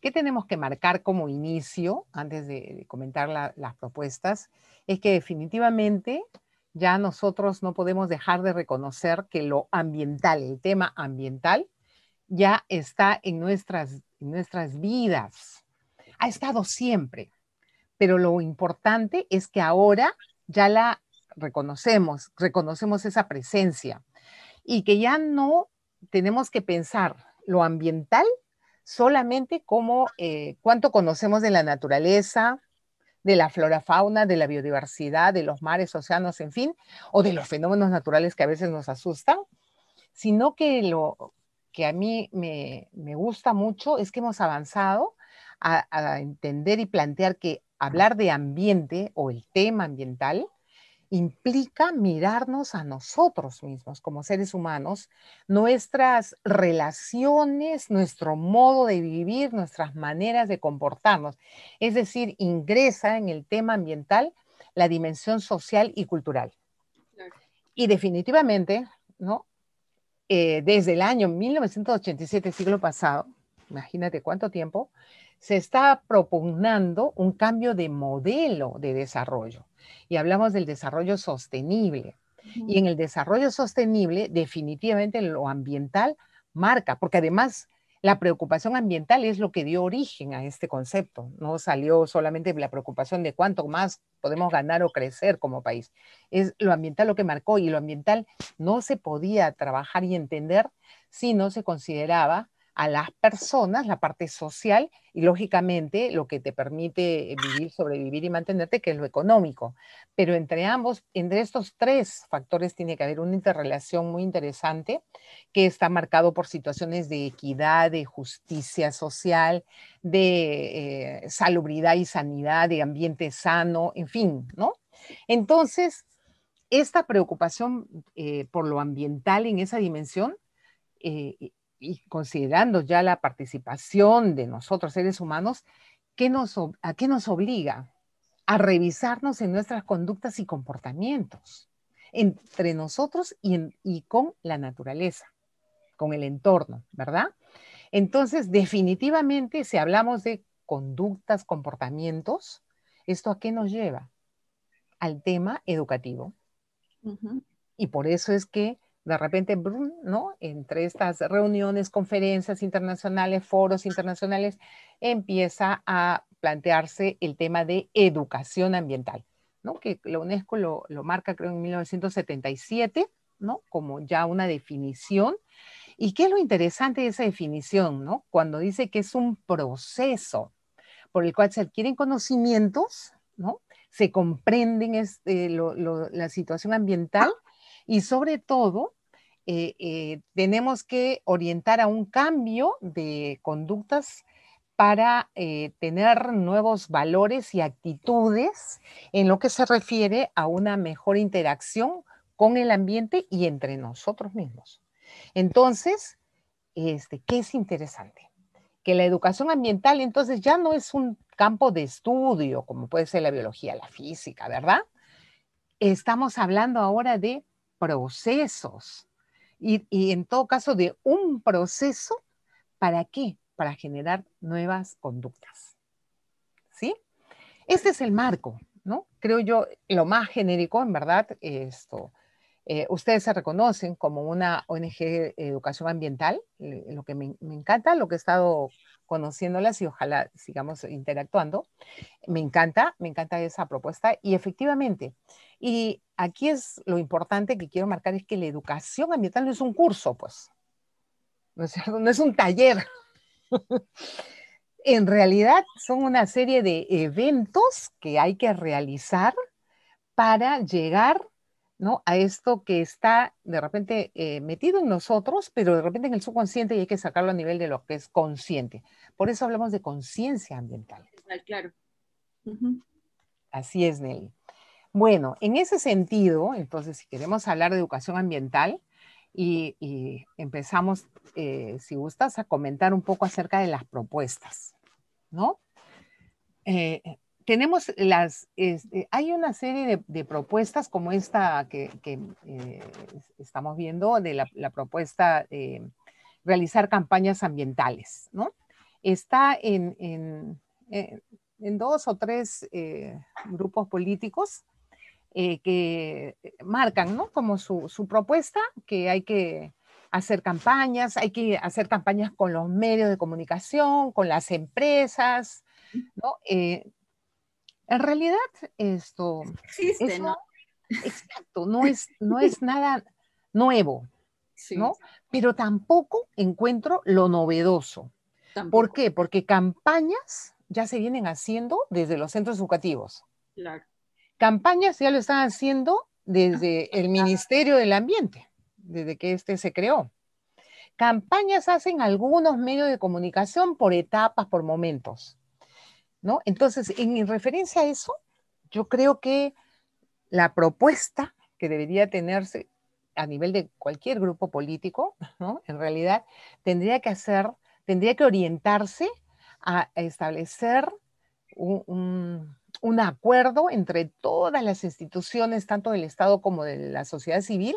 ¿Qué tenemos que marcar como inicio antes de, comentar las propuestas? Es que definitivamente ya nosotros no podemos dejar de reconocer que lo ambiental, el tema ambiental, ya está en nuestras, en nuestras vidas. Ha estado siempre, pero lo importante es que ahora ya la reconocemos, reconocemos esa presencia y que ya no tenemos que pensar lo ambiental solamente como eh, cuánto conocemos de la naturaleza, de la flora, fauna, de la biodiversidad, de los mares, océanos, en fin, o de los fenómenos naturales que a veces nos asustan, sino que lo que a mí me, me gusta mucho es que hemos avanzado a entender y plantear que hablar de ambiente o el tema ambiental implica mirarnos a nosotros mismos como seres humanos, nuestras relaciones, nuestro modo de vivir, nuestras maneras de comportarnos. Es decir, ingresa en el tema ambiental la dimensión social y cultural. Y definitivamente, eh, desde el año 1987, siglo pasado, imagínate cuánto tiempo, se está propugnando un cambio de modelo de desarrollo y hablamos del desarrollo sostenible. Y en el desarrollo sostenible, definitivamente lo ambiental marca, porque además la preocupación ambiental es lo que dio origen a este concepto. No salió solamente la preocupación de cuánto más podemos ganar o crecer como país. Es lo ambiental lo que marcó y lo ambiental no se podía trabajar y entender si no se consideraba a las personas, la parte social y lógicamente lo que te permite vivir, sobrevivir y mantenerte, que es lo económico. Pero entre ambos, entre estos tres factores tiene que haber una interrelación muy interesante que está marcado por situaciones de equidad, de justicia social, de eh, salubridad y sanidad, de ambiente sano, en fin, ¿no? Entonces, esta preocupación eh, por lo ambiental en esa dimensión eh, y considerando ya la participación de nosotros seres humanos, ¿qué ¿a qué nos obliga? A revisarnos en nuestras conductas y comportamientos, entre nosotros y, con la naturaleza, con el entorno, ¿verdad? Entonces, definitivamente, si hablamos de conductas, comportamientos, ¿esto a qué nos lleva? Al tema educativo. Y por eso es que de repente, ¿no? Entre estas reuniones, conferencias internacionales, foros internacionales, empieza a plantearse el tema de educación ambiental, ¿no? Que la UNESCO lo, lo marca, creo, en 1977, ¿no? Como ya una definición. ¿Y qué es lo interesante de esa definición, ¿no? Cuando dice que es un proceso por el cual se adquieren conocimientos, ¿no? Se comprenden este, lo, la situación ambiental y sobre todo eh, eh, tenemos que orientar a un cambio de conductas para eh, tener nuevos valores y actitudes en lo que se refiere a una mejor interacción con el ambiente y entre nosotros mismos. Entonces, este, ¿qué es interesante? Que la educación ambiental entonces ya no es un campo de estudio, como puede ser la biología, la física, ¿verdad? Estamos hablando ahora de procesos, y, en todo caso de un proceso, ¿para qué? Para generar nuevas conductas. ¿Sí? Este es el marco, ¿no? Creo yo, lo más genérico, en verdad, esto, eh, ustedes se reconocen como una ONG de Educación Ambiental, lo que me, encanta, lo que he estado conociéndolas y ojalá sigamos interactuando. Me encanta, me encanta esa propuesta y efectivamente, y aquí es lo importante que quiero marcar es que la educación ambiental no es un curso, pues, no es, no es un taller. en realidad son una serie de eventos que hay que realizar para llegar ¿no? A esto que está de repente eh, metido en nosotros, pero de repente en el subconsciente y hay que sacarlo a nivel de lo que es consciente. Por eso hablamos de conciencia ambiental. Claro. Así es, Nelly. Bueno, en ese sentido, entonces, si queremos hablar de educación ambiental, y, empezamos, eh, si gustas, a comentar un poco acerca de las propuestas, ¿no? Eh, tenemos las, este, hay una serie de, propuestas como esta que, eh, estamos viendo, de la, propuesta de realizar campañas ambientales, ¿no? Está en, eh, dos o tres eh, grupos políticos que marcan, Como su, propuesta que hay que hacer campañas, hay que hacer campañas con los medios de comunicación, con las empresas, ¿no? En realidad, esto... Existe, ¿no? Exacto, no es, no es nada nuevo, Pero tampoco encuentro lo novedoso. ¿Por qué? Porque campañas ya se vienen haciendo desde los centros educativos. Campañas ya lo están haciendo desde el ah, Ministerio del Ambiente, desde que este se creó. Campañas hacen algunos medios de comunicación por etapas, por momentos. Entonces, en, referencia a eso, yo creo que la propuesta que debería tenerse a nivel de cualquier grupo político, En realidad, tendría que hacer, tendría que orientarse a establecer un, un, acuerdo entre todas las instituciones, tanto del Estado como de la sociedad civil,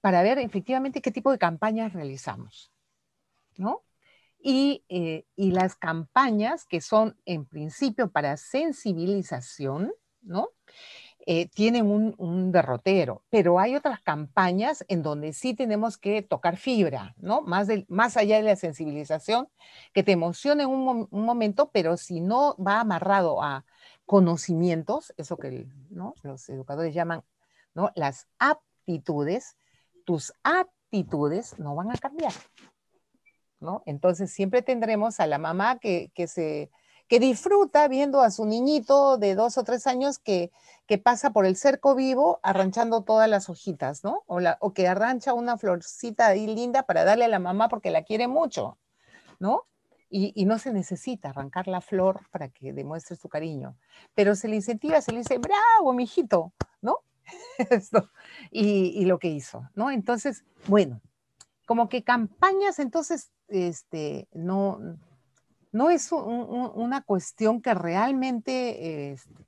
para ver efectivamente qué tipo de campañas realizamos, ¿no? Eh, y, las campañas que son en principio para sensibilización, ¿no? Eh, tienen un, derrotero, pero hay otras campañas en donde sí tenemos que tocar fibra, ¿no? Más, allá de la sensibilización, que te emociona en un, momento, pero si no va amarrado a conocimientos, eso que los educadores llaman, ¿no? Las aptitudes, tus aptitudes no van a cambiar, entonces siempre tendremos a la mamá que, se que disfruta viendo a su niñito de dos o tres años que, pasa por el cerco vivo arranchando todas las hojitas, ¿no? O, que arrancha una florcita ahí linda para darle a la mamá porque la quiere mucho, ¿no? Y, no se necesita arrancar la flor para que demuestre su cariño, pero se le incentiva, se le dice, bravo, mijito, ¿no? Y, y lo que hizo, ¿no? Entonces, bueno, como que campañas, entonces, este, no, no es una cuestión que realmente... Este,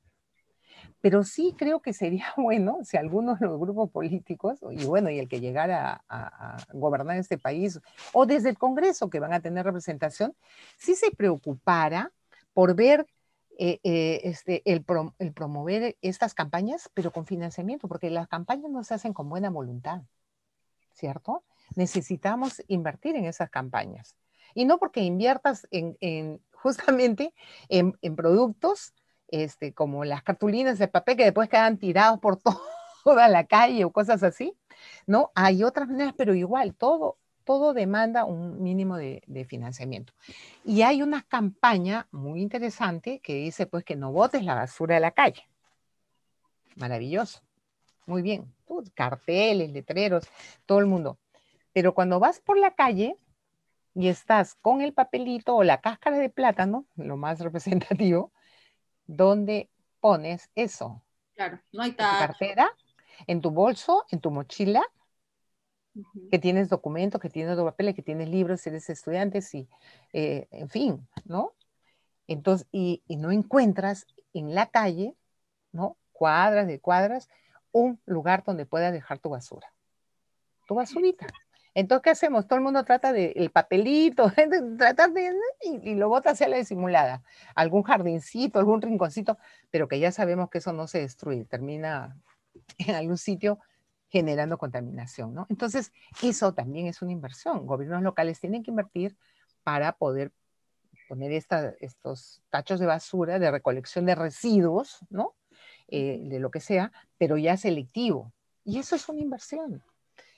pero sí creo que sería bueno si algunos de los grupos políticos, y bueno, y el que llegara a, gobernar este país, o desde el Congreso que van a tener representación, sí se preocupara por ver eh, eh, este, el, promover estas campañas, pero con financiamiento, porque las campañas no se hacen con buena voluntad, ¿cierto? necesitamos invertir en esas campañas. Y no porque inviertas en, justamente en, productos este, como las cartulinas de papel que después quedan tirados por toda la calle o cosas así, ¿no? Hay otras maneras, pero igual, todo, todo demanda un mínimo de, financiamiento. Y hay una campaña muy interesante que dice, pues, que no botes la basura de la calle. Maravilloso. Muy bien. carteles, letreros, todo el mundo. Pero cuando vas por la calle y estás con el papelito o la cáscara de plátano, lo más representativo, ¿dónde pones eso? Claro, no hay tal. En tu cartera, en tu bolso, en tu mochila, que tienes documentos, que tienes papeles, que tienes libros, si eres estudiante, eh, en fin, ¿no? Entonces, y, y no encuentras en la calle, ¿no? Cuadras de cuadras, un lugar donde puedas dejar tu basura, tu basurita. Entonces, ¿qué hacemos? Todo el mundo trata del el papelito, tratar de, y, lo bota hacia la disimulada. Algún jardincito, algún rinconcito, pero que ya sabemos que eso no se destruye, termina en algún sitio generando contaminación, Entonces, eso también es una inversión. Gobiernos locales tienen que invertir para poder poner estos tachos de basura, de recolección de residuos, ¿no? Eh, de lo que sea, pero ya selectivo. Y eso es una inversión.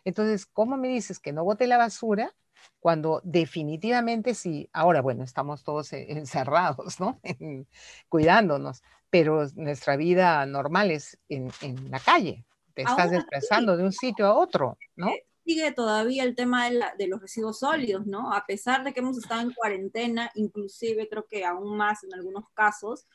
Entonces, ¿cómo me dices que no bote la basura cuando definitivamente sí, ahora bueno, estamos todos e-, encerrados, ¿no? cuidándonos, pero nuestra vida normal es en, la calle, te estás desplazando de un sitio a otro, ¿no? Eh, sigue todavía el tema de, los residuos sólidos, ¿no? A pesar de que hemos estado en cuarentena, inclusive creo que aún más en algunos casos,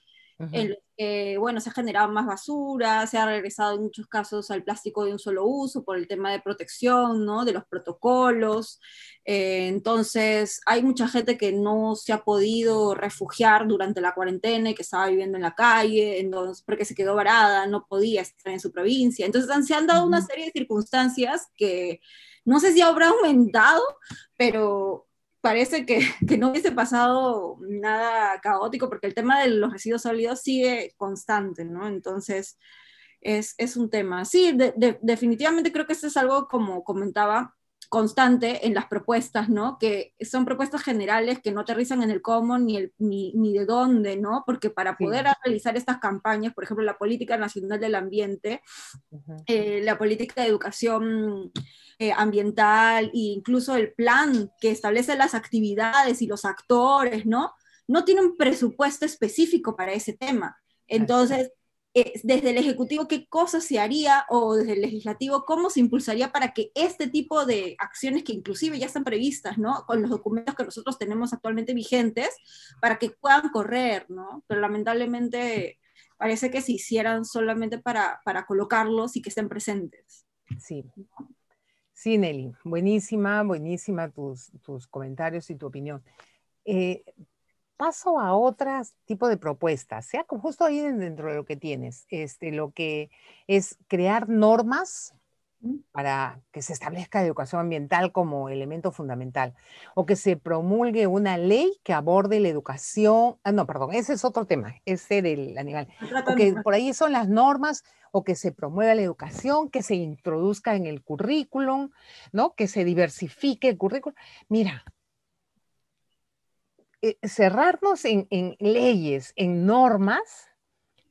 en los que, bueno, se ha generado más basura, se ha regresado en muchos casos al plástico de un solo uso por el tema de protección, ¿no? De los protocolos. Eh, entonces, hay mucha gente que no se ha podido refugiar durante la cuarentena y que estaba viviendo en la calle, entonces, porque se quedó varada, no podía estar en su provincia. Entonces, se han dado una serie de circunstancias que no sé si habrá aumentado, pero parece que, no hubiese pasado nada caótico, porque el tema de los residuos sólidos sigue constante, ¿no? Entonces, es, es un tema. Sí, definitivamente creo que esto es algo, como comentaba, constante en las propuestas, ¿no? Que son propuestas generales que no aterrizan en el cómo ni, el, ni, de dónde, ¿no? Porque para poder realizar estas campañas, por ejemplo, la política nacional del ambiente, eh, la política de educación eh, ambiental e incluso el plan que establece las actividades y los actores, ¿no? No tiene un presupuesto específico para ese tema. Entonces, eh, desde el Ejecutivo qué cosas se haría o desde el Legislativo cómo se impulsaría para que este tipo de acciones que inclusive ya están previstas, ¿no? Con los documentos que nosotros tenemos actualmente vigentes, para que puedan correr, ¿no? Pero lamentablemente parece que se hicieran solamente para, colocarlos y que estén presentes. Sí. Sí, Nelly, buenísima, buenísima tus, tus comentarios y tu opinión. Eh, paso a otro tipo de propuestas, sea justo ahí dentro de lo que tienes, este, lo que es crear normas para que se establezca educación ambiental como elemento fundamental o que se promulgue una ley que aborde la educación, ah, no, perdón, ese es otro tema, ese del animal, porque por ahí son las normas o que se promueva la educación, que se introduzca en el currículum, ¿no? Que se diversifique el currículum. Mira, eh, cerrarnos en, leyes, en normas,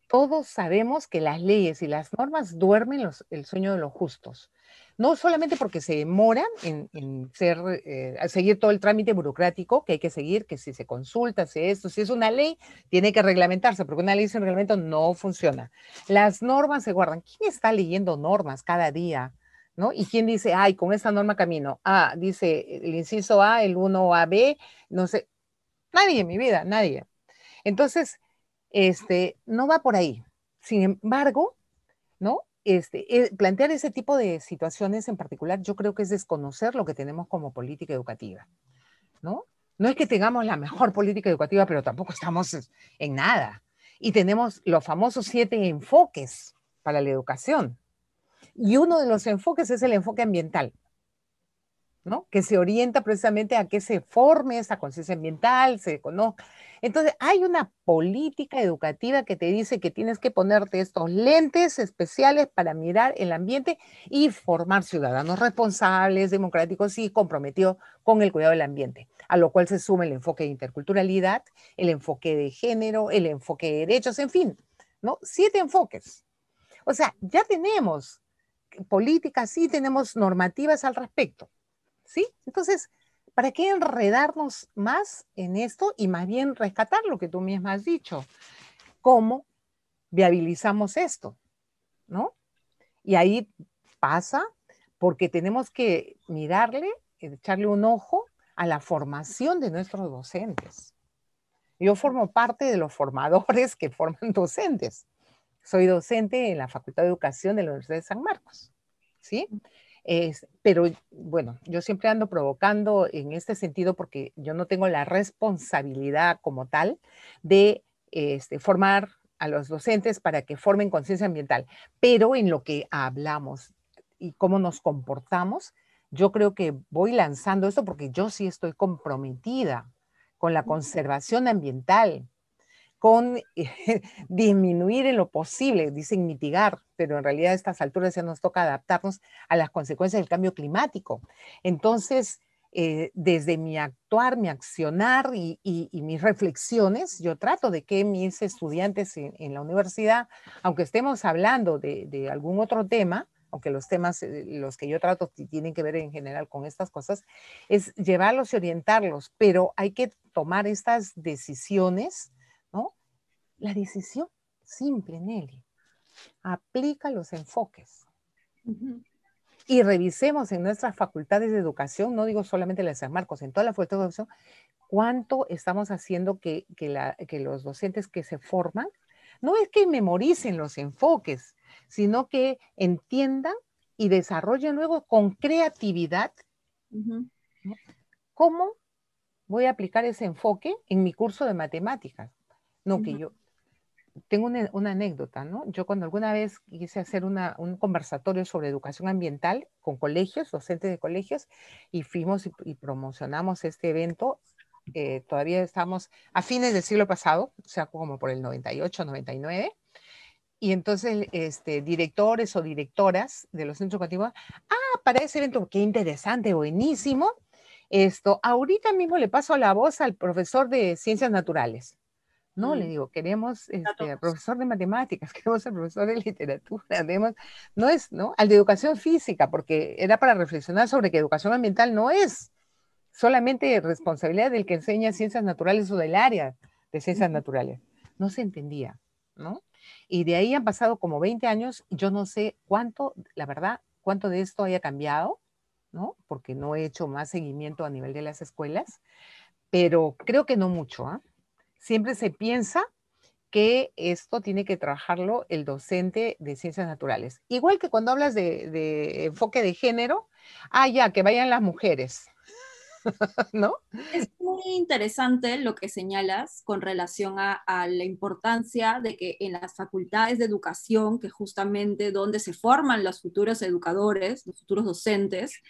todos sabemos que las leyes y las normas duermen los, el sueño de los justos. No solamente porque se demoran en, ser, eh, seguir todo el trámite burocrático que hay que seguir, que si se consulta, si esto, si es una ley, tiene que reglamentarse, porque una ley sin reglamento no funciona. Las normas se guardan. ¿Quién está leyendo normas cada día? ¿No? Y quién dice, ay, con esta norma camino. Ah, dice el inciso A, el 1AB, no sé, Nadie en mi vida, nadie. Entonces, este, no va por ahí. Sin embargo, ¿no? Este, eh, plantear ese tipo de situaciones en particular, yo creo que es desconocer lo que tenemos como política educativa, ¿no? No es que tengamos la mejor política educativa, pero tampoco estamos en nada. Y tenemos los famosos siete enfoques para la educación. Y uno de los enfoques es el enfoque ambiental. Que se orienta precisamente a que se forme esa conciencia ambiental, se conozca. Entonces, hay una política educativa que te dice que tienes que ponerte estos lentes especiales para mirar el ambiente y formar ciudadanos responsables, democráticos y comprometidos con el cuidado del ambiente, a lo cual se suma el enfoque de interculturalidad, el enfoque de género, el enfoque de derechos, en fin, Siete enfoques. O sea, ya tenemos políticas, y tenemos normativas al respecto ¿sí? Entonces, ¿para qué enredarnos más en esto y más bien rescatar lo que tú misma has dicho? ¿Cómo viabilizamos esto? ¿No? Y ahí pasa porque tenemos que mirarle, echarle un ojo a la formación de nuestros docentes. Yo formo parte de los formadores que forman docentes. Soy docente en la Facultad de Educación de la Universidad de San Marcos, ¿sí? pero bueno, yo siempre ando provocando en este sentido porque yo no tengo la responsabilidad como tal de este, formar a los docentes para que formen conciencia ambiental. Pero en lo que hablamos y cómo nos comportamos, yo creo que voy lanzando esto porque yo sí estoy comprometida con la conservación ambiental con disminuir en lo posible, dicen mitigar, pero en realidad a estas alturas ya nos toca adaptarnos a las consecuencias del cambio climático. Entonces, eh, desde mi actuar, mi accionar y, mis reflexiones, yo trato de que mis estudiantes en, la universidad, aunque estemos hablando de, de algún otro tema, aunque los temas, eh, los que yo trato tienen que ver en general con estas cosas, es llevarlos y orientarlos, pero hay que tomar estas decisiones la decisión simple, Nelly. Aplica los enfoques. Y revisemos en nuestras facultades de educación, no digo solamente las de San Marcos, en todas las facultades de educación, cuánto estamos haciendo que, los docentes que se forman, no es que memoricen los enfoques, sino que entiendan y desarrollen luego con creatividad cómo voy a aplicar ese enfoque en mi curso de matemáticas. No, que yo, tengo una, anécdota, ¿no? Yo cuando alguna vez quise hacer un conversatorio sobre educación ambiental con colegios, docentes de colegios, y fuimos y, promocionamos este evento, eh, todavía estamos a fines del siglo pasado, o sea, como por el 98, 99, y entonces este, directores o directoras de los centros educativos, ah, para ese evento, qué interesante, buenísimo, esto, ahorita mismo le paso la voz al profesor de ciencias naturales no, le digo, queremos este, profesor de matemáticas, queremos el profesor de literatura, queremos, no es, ¿no? Al de educación física, porque era para reflexionar sobre que educación ambiental no es solamente responsabilidad del que enseña ciencias naturales o del área de ciencias naturales. No se entendía, ¿no? Y de ahí han pasado como 20 años, yo no sé cuánto, la verdad, cuánto de esto haya cambiado, ¿no? Porque no he hecho más seguimiento a nivel de las escuelas, pero creo que no mucho, ¿ah? siempre se piensa que esto tiene que trabajarlo el docente de ciencias naturales. Igual que cuando hablas de, enfoque de género, ah, ya, que vayan las mujeres. ¿no? Es muy interesante lo que señalas con relación a, la importancia de que en las facultades de educación, que justamente donde se forman los futuros educadores, los futuros docentes,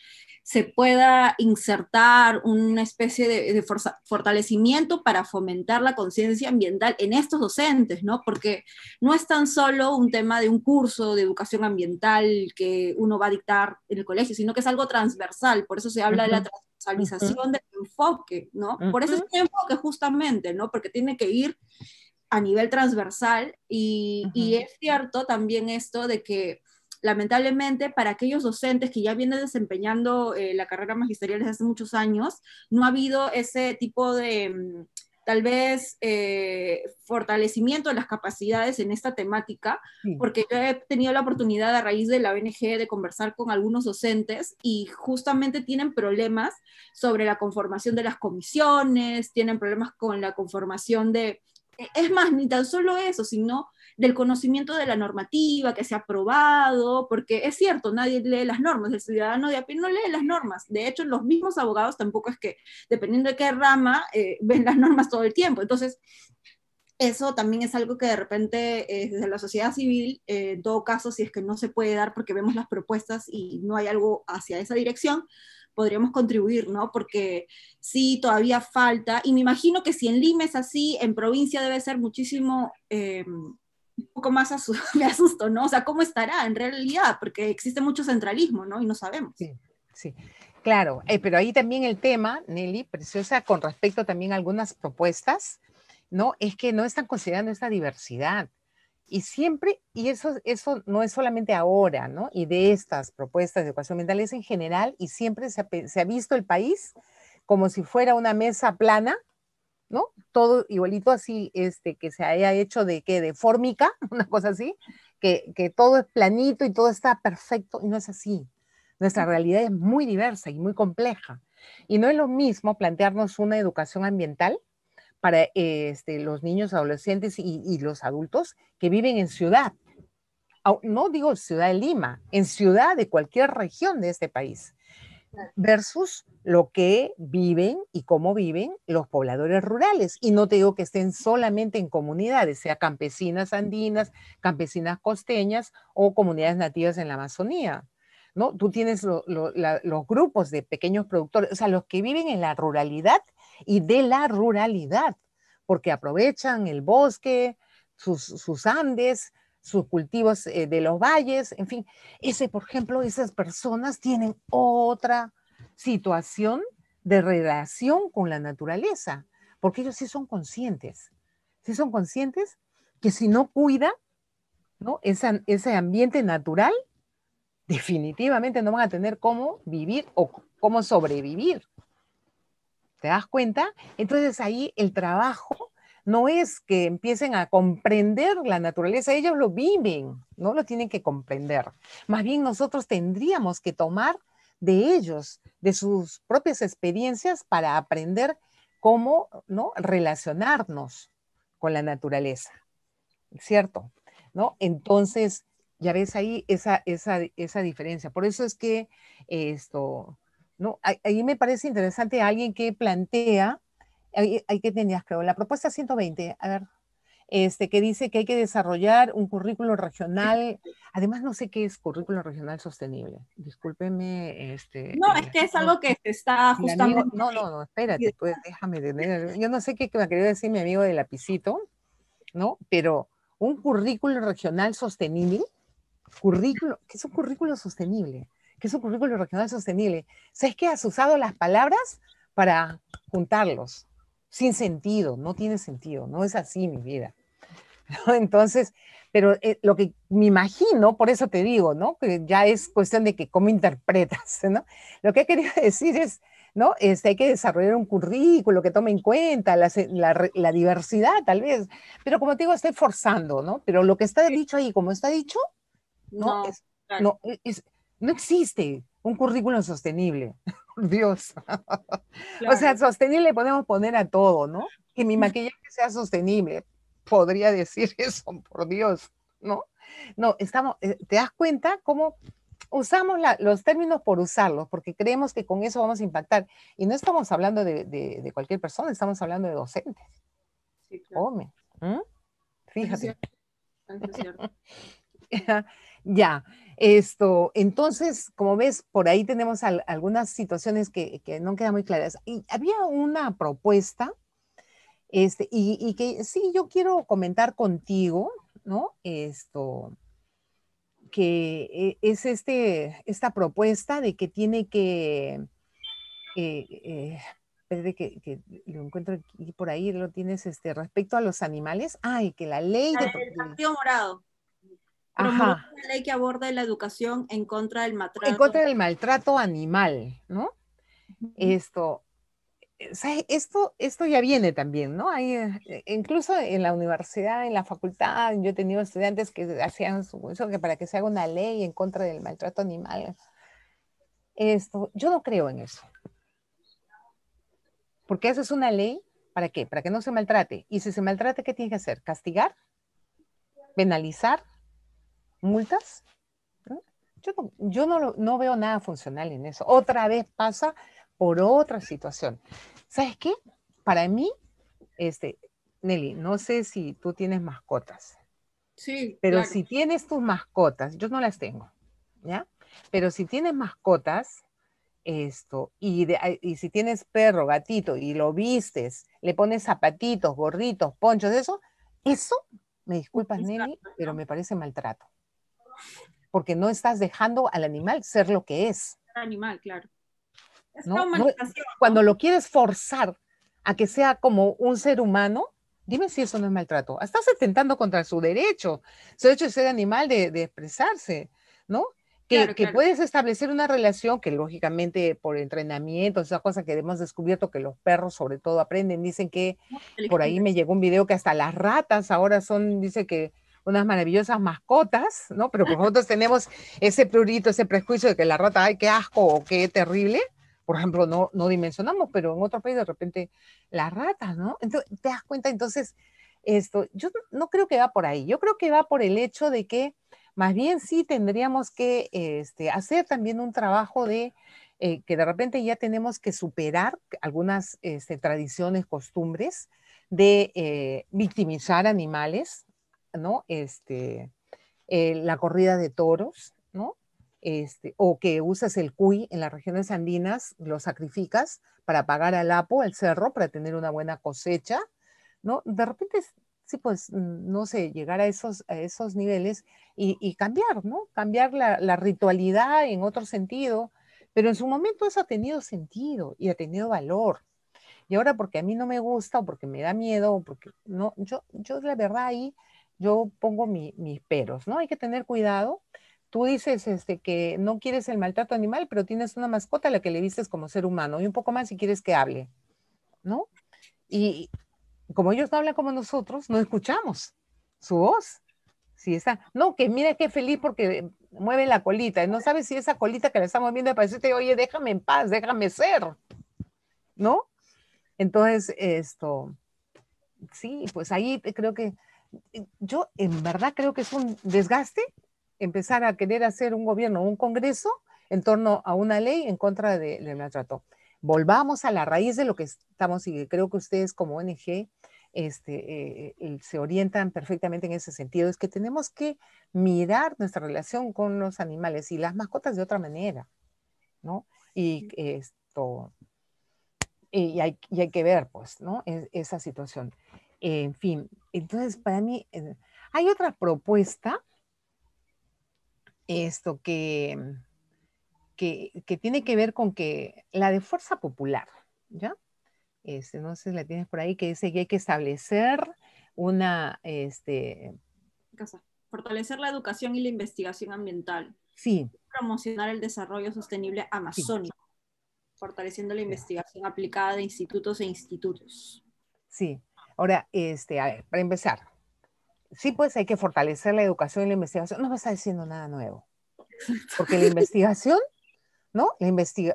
se pueda insertar una especie de, fortalecimiento para fomentar la conciencia ambiental en estos docentes, ¿no? Porque no es tan solo un tema de un curso de educación ambiental que uno va a dictar en el colegio, sino que es algo transversal, por eso se habla de la de del enfoque, ¿no? Por eso es un enfoque justamente, ¿no? Porque tiene que ir a nivel transversal y, es cierto también esto de que lamentablemente para aquellos docentes que ya vienen desempeñando eh, la carrera magisterial desde hace muchos años, no ha habido ese tipo de mm, tal vez eh, fortalecimiento de las capacidades en esta temática, porque yo he tenido la oportunidad a raíz de la ONG de conversar con algunos docentes y justamente tienen problemas sobre la conformación de las comisiones, tienen problemas con la conformación de... E-, es más, ni tan solo eso, sino del conocimiento de la normativa que se ha aprobado, porque es cierto, nadie lee las normas, el ciudadano de a pie no lee las normas. De hecho, los mismos abogados tampoco es que, dependiendo de qué rama, eh, ven las normas todo el tiempo. Entonces, eso también es algo que de repente eh, desde la sociedad civil, eh, en todo caso, si es que no se puede dar porque vemos las propuestas y no hay algo hacia esa dirección, podríamos contribuir, ¿no? Porque sí, todavía falta, y me imagino que si en Lima es así, en provincia debe ser muchísimo em, poco más me asusto, ¿no? O sea, ¿cómo estará en realidad? Porque existe mucho centralismo, ¿no? Y no sabemos. Sí, sí. Claro, eh, pero ahí también el tema, Nelly, preciosa, con respecto también a algunas propuestas, ¿no? Es que no están considerando esta diversidad. Y siempre, y eso, eso no es solamente ahora, ¿no? Y de estas propuestas de educación mental es en general, y siempre se se ha visto el país como si fuera una mesa plana, ¿no? Todo igualito así, este, que se haya hecho de que de fórmica, una cosa así, que, todo es planito y todo está perfecto, y no es así. Nuestra realidad es muy diversa y muy compleja. Y no es lo mismo plantearnos una educación ambiental para este, los niños, adolescentes y, y, los adultos que viven en ciudad. No digo ciudad de Lima, en ciudad de cualquier región de este país versus lo que viven y cómo viven los pobladores rurales. Y no te digo que estén solamente en comunidades, sea campesinas andinas, campesinas costeñas o comunidades nativas en la Amazonía. ¿no? Tú tienes los grupos de pequeños productores, o sea, los que viven en la ruralidad y de la ruralidad, porque aprovechan el bosque, sus Andes, sus cultivos eh, de los valles, en fin, ese, por ejemplo, esas personas tienen otra situación de relación con la naturaleza, porque ellos sí son conscientes, sí son conscientes que si no cuida ¿no? Esa, ese ambiente natural, definitivamente no van a tener cómo vivir o cómo sobrevivir. ¿Te das cuenta? Entonces ahí el trabajo no es que empiecen a comprender la naturaleza, ellos lo viven, no lo tienen que comprender. Más bien nosotros tendríamos que tomar de ellos, de sus propias experiencias para aprender cómo ¿no? relacionarnos con la naturaleza, ¿cierto? ¿No? Entonces, ya ves ahí esa, esa, diferencia. Por eso es que esto, ¿no? Ahí me parece interesante alguien que plantea hay, que tenías, creo, la propuesta 120, a ver, este, que dice que hay que desarrollar un currículo regional. Además, no sé qué es currículo regional sostenible. Discúlpeme. Este, no, es que es algo que se está ajustando no, no, no, espérate, pues déjame tener. Yo no sé qué me ha querido decir mi amigo de lapicito, ¿no? Pero un currículo regional sostenible. Currículo, ¿qué es un currículo sostenible? ¿Qué es un currículo regional sostenible? ¿Sabes que has usado las palabras para juntarlos? sin sentido, no tiene sentido, no es así mi vida. Entonces, pero eh, lo que me imagino, por eso te digo, ¿no? Que ya es cuestión de que cómo interpretas, ¿no? Lo que he querido decir es, ¿no? Este, hay que desarrollar un currículo que tome en cuenta eh, la, diversidad, tal vez. Pero como te digo, estoy forzando, ¿no? Pero lo que está dicho ahí, como está dicho, no, es, no, e, no existe un currículo sostenible. Dios. O sea, sostenible podemos poner a todo, ¿no? Que mi maquillaje sea sostenible. Podría decir eso, por Dios, ¿no? No, estamos, eh, ¿te das cuenta cómo usamos los términos por usarlos? Porque creemos que con eso vamos a impactar. Y no estamos hablando de, cualquier persona, estamos hablando de docentes. Sí, claro. Hombre, Fíjate. ya. Esto, entonces, como ves, por ahí tenemos algunas situaciones que, no quedan muy claras. Y había una propuesta, este, y, que sí, yo quiero comentar contigo, ¿no? Esto, que e, es este, esta propuesta de que tiene que, eh, eh que, lo encuentro aquí por ahí, lo tienes este, respecto a los animales, ay, que la ley de... morado Ajá. una ley que aborda la educación en contra del maltrato. En contra del maltrato animal, ¿no? Esto, eh, esto, esto ya viene también, ¿no? Hay, eh, e incluso en la universidad, en la facultad, yo he tenido estudiantes que hacían su eso, que para que se haga una ley en contra del maltrato animal. Esto, yo no creo en eso. Porque esa es una ley, ¿para qué? Para que no se maltrate. Y si se maltrate, ¿qué tiene que hacer? ¿Castigar? ¿Penalizar? multas. Yo, no, no, veo nada funcional en eso. Otra vez pasa por otra situación. ¿Sabes qué? Para mí, este, Nelly, no sé si tú tienes mascotas. Sí. Pero si tienes tus mascotas, yo no las tengo, ¿ya? Pero si tienes mascotas, esto, y, y si tienes perro, gatito, y lo vistes, le pones zapatitos, gorritos, ponchos, eso, eso, me disculpas, Nelly, pero me parece maltrato porque no estás dejando al animal ser lo que es. Animal, claro. cuando lo quieres forzar a que sea como un ser humano, dime si eso no es maltrato. Estás atentando contra su derecho, su derecho de ser animal, de, expresarse, ¿no? Que, puedes establecer una relación que lógicamente por entrenamiento, esa cosa que hemos descubierto que los perros sobre todo aprenden, dicen que por ahí me llegó un video que hasta las ratas ahora son, dice que unas maravillosas mascotas, ¿no? Pero nosotros tenemos ese prurito, ese prejuicio de que la rata, ay, qué asco o qué terrible, por ejemplo, no, no dimensionamos, pero en otro país de repente la rata, ¿no? Entonces, te das cuenta, entonces, esto, yo no creo que va por ahí, yo creo que va por el hecho de que más bien sí tendríamos que este, hacer también un trabajo de eh, que de repente ya tenemos que superar algunas este, tradiciones, costumbres de eh, victimizar animales, ¿no? Este, eh, la corrida de toros, ¿no? Este, o que usas el cuy en las regiones andinas, lo sacrificas para pagar al apo, al cerro, para tener una buena cosecha, ¿no? De repente, sí, pues, mm, no sé, llegar a esos, esos niveles y, cambiar, ¿no? Cambiar la, la, ritualidad en otro sentido, pero en su momento eso ha tenido sentido y ha tenido valor. Y ahora porque a mí no me gusta o porque me da miedo, o porque no, yo, yo la verdad ahí yo pongo mis peros, ¿no? Hay que tener cuidado. Tú dices este, que no quieres el maltrato animal, pero tienes una mascota a la que le vistes como ser humano y un poco más si quieres que hable, ¿no? Y como ellos no hablan como nosotros, no escuchamos su voz. Si está, no, que mira qué feliz porque mueve la colita. No sabes si esa colita que la estamos viendo para decirte, oye, déjame en paz, déjame ser, ¿no? Entonces, esto, sí, pues ahí creo que yo en verdad creo que es un desgaste empezar a querer hacer un gobierno un congreso en torno a una ley en contra del maltrato. Volvamos a la raíz de lo que estamos y creo que ustedes como ONG este, eh, eh, se orientan perfectamente en ese sentido, es que tenemos que mirar nuestra relación con los animales y las mascotas de otra manera, ¿no? Y esto, y hay, y hay que ver, pues, ¿no? Es, esa situación en fin, entonces para mí eh, hay otra propuesta, esto mm, que, que, tiene que ver con que la de fuerza popular, ¿ya? Este, no sé si la tienes por ahí, que dice que hay que establecer una, este, Casa. Fortalecer la educación y la investigación ambiental. Sí. Promocionar el desarrollo sostenible amazónico. Fortaleciendo la investigación aplicada de institutos e institutos. Sí, Ahora, este, para empezar, sí, pues hay que fortalecer la educación y la investigación. No me está diciendo nada nuevo. Porque la investigación, ¿no? La,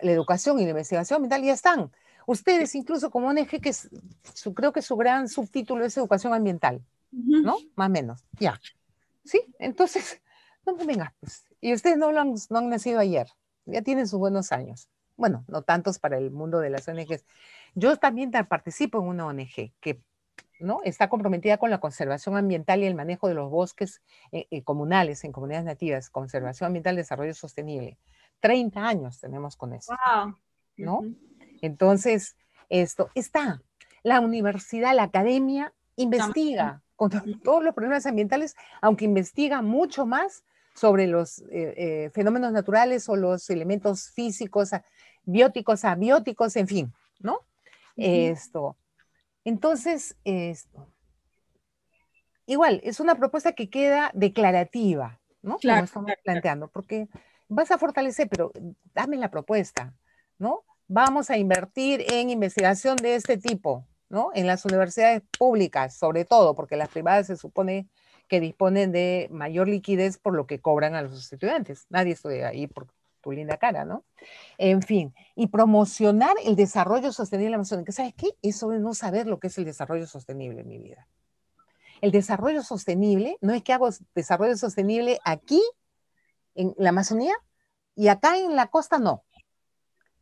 la educación y la investigación ambiental ya están. Ustedes, incluso como ONG, que su, creo que su gran subtítulo es educación ambiental, ¿no? Más o menos, ya. ¿Sí? Entonces, no me vengas, pues. Y ustedes no, han, no han nacido ayer, ya tienen sus buenos años. Bueno, no tantos para el mundo de las ONGs. Yo también participo en una ONG que ¿no? Está comprometida con la conservación ambiental y el manejo de los bosques eh, eh, comunales en comunidades nativas, conservación ambiental, desarrollo sostenible. 30 años tenemos con eso. ¿No? Entonces, esto está. La universidad, la academia, investiga con todos los problemas ambientales, aunque investiga mucho más sobre los eh, fenómenos naturales o los elementos físicos, bióticos, abióticos, en fin, ¿no? Esto. Entonces, igual, es una propuesta que queda declarativa, ¿no? Claro, Como estamos planteando, porque vas a fortalecer, pero dame la propuesta, ¿no? Vamos a invertir en investigación de este tipo, ¿no? En las universidades públicas, sobre todo, porque las privadas se supone que disponen de mayor liquidez por lo que cobran a los estudiantes. Nadie estudia ahí por, tu linda cara, ¿no? En fin, y promocionar el desarrollo sostenible la Amazonía. ¿Sabes qué? Eso es no saber lo que es el desarrollo sostenible en mi vida. El desarrollo sostenible, no es que hago desarrollo sostenible aquí, en la Amazonía, y acá en la costa no.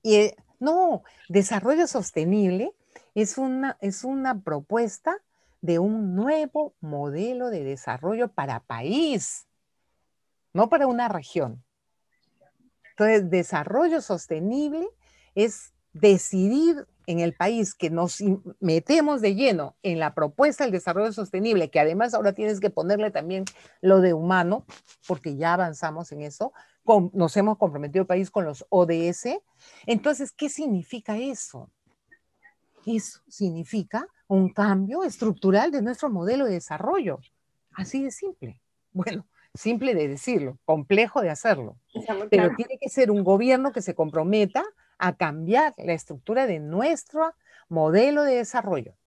Y, eh, no, desarrollo sostenible es una, es una propuesta de un nuevo modelo de desarrollo para país, no para una región. Entonces, desarrollo sostenible es decidir en el país que nos metemos de lleno en la propuesta del desarrollo sostenible, que además ahora tienes que ponerle también lo de humano, porque ya avanzamos en eso, nos hemos comprometido el país con los ODS. Entonces, ¿qué significa eso? Eso significa un cambio estructural de nuestro modelo de desarrollo. Así de simple. Bueno, simple de decirlo, complejo de hacerlo. Pero tiene que ser un gobierno que se comprometa a cambiar la estructura de nuestro modelo de desarrollo.